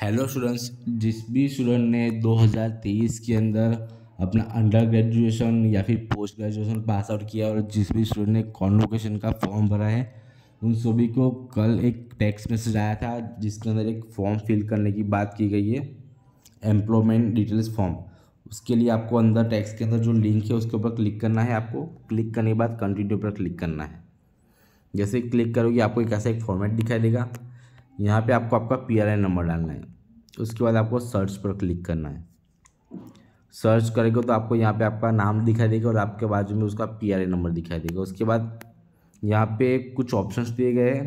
hello students जिस भी student ने 2023 के अंदर अपना अंडर ग्रेजुएशन या फिर पोस्ट ग्रेजुएशन पास आउट किया और जिस भी स्टूडेंट ने कॉन्वोकेशन का फॉर्म भरा है उन सभी को कल एक टेक्स्ट मैसेज आया था जिसके अंदर एक फॉर्म फिल करने की बात की गई है एम्प्लॉयमेंट डिटेल्स फॉर्म उसके लिए आपको अंदर टैक्स के अंदर जो लिंक है उसके ऊपर क्लिक करना है आपको क्लिक करने के बाद कंटिन्यू पर क्लिक करना है जैसे क्लिक करोगे आपको एक ऐसा एक फॉर्मेट दिखाई देगा यहाँ पे आपको आपका पी नंबर डालना है उसके बाद आपको सर्च पर क्लिक करना है सर्च करेंगे तो आपको यहाँ पे आपका नाम दिखाई देगा और आपके बाजू में उसका पी नंबर दिखाई देगा उसके बाद यहाँ पे कुछ ऑप्शंस दिए गए हैं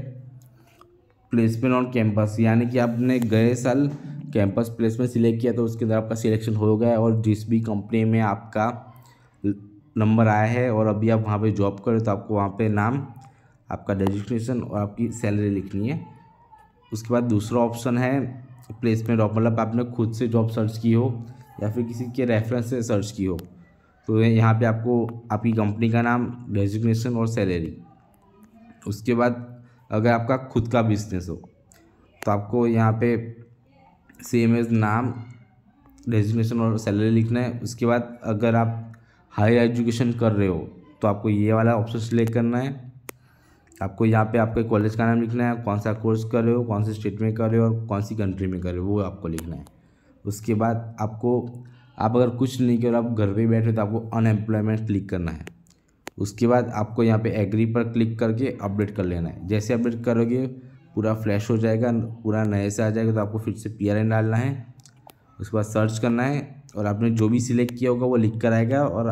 प्लेसमेंट ऑन कैंपस यानी कि आपने गए साल कैंपस प्लेसमेंट सिलेक्ट किया तो उसके अंदर आपका सिलेक्शन हो गया और जिस भी कंपनी में आपका नंबर आया है और अभी आप वहाँ पर जॉब करें तो आपको वहाँ पर नाम आपका डेजिग्नेशन और आपकी सैलरी लिखनी है उसके बाद दूसरा ऑप्शन है प्लेसमेंट ऑफ मतलब आपने खुद से जॉब सर्च की हो या फिर किसी के रेफरेंस से सर्च की हो तो यहाँ पे आपको आपकी कंपनी का नाम रेजिग्नेशन और सैलरी उसके बाद अगर आपका खुद का बिजनेस हो तो आपको यहाँ पे सेम एज नाम रेजिग्नेशन और सैलरी लिखना है उसके बाद अगर आप हायर एजुकेशन कर रहे हो तो आपको ये वाला ऑप्शन सेलेक्ट करना है आपको यहाँ पे आपके कॉलेज का नाम लिखना है कौन सा कोर्स कर रहे हो कौन से स्टेट में कर रहे हो और कौन सी कंट्री में कर रहे हो वो आपको लिखना है उसके बाद आपको आप अगर कुछ नहीं करो आप घर पे बैठे तो आपको अनएम्प्लॉयमेंट क्लिक करना है उसके बाद आपको यहाँ पे एग्री पर क्लिक करके अपडेट कर लेना है जैसे अपडेट करोगे पूरा फ्लैश हो जाएगा पूरा नए से आ जाएगा तो आपको फिर से पी डालना है उसके बाद सर्च करना है और आपने जो भी सिलेक्ट किया होगा वो लिख कर आएगा और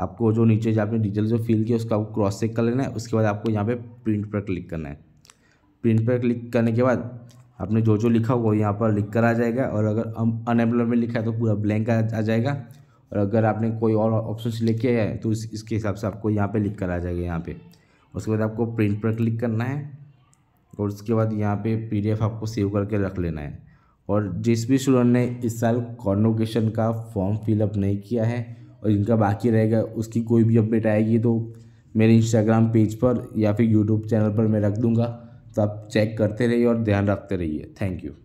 आपको जो नीचे जो आपने डिटेल जो फिल किया उसका आपको क्रॉस चेक कर लेना है उसके बाद आपको यहाँ पे प्रिंट पर क्लिक करना है प्रिंट पर क्लिक करने के बाद आपने जो जो लिखा हुआ यहाँ पर लिख कर आ जाएगा और अगर अनएम्प्लॉयमेंट में लिखा है तो पूरा ब्लैंक आ जाएगा और अगर आपने कोई और ऑप्शन लिखे किया है तो इस, इसके हिसाब से आपको यहाँ पर लिख कर आ जाएगा यहाँ पर उसके बाद आपको प्रिंट पर क्लिक करना है और उसके बाद यहाँ पर पी आपको सेव करके रख लेना है और जिस भी स्टूडेंट ने इस साल कॉन्वोकेशन का फॉर्म फिलअप नहीं किया है और इनका बाकी रहेगा उसकी कोई भी अपडेट आएगी तो मेरे इंस्टाग्राम पेज पर या फिर यूट्यूब चैनल पर मैं रख दूँगा तो आप चेक करते रहिए और ध्यान रखते रहिए थैंक यू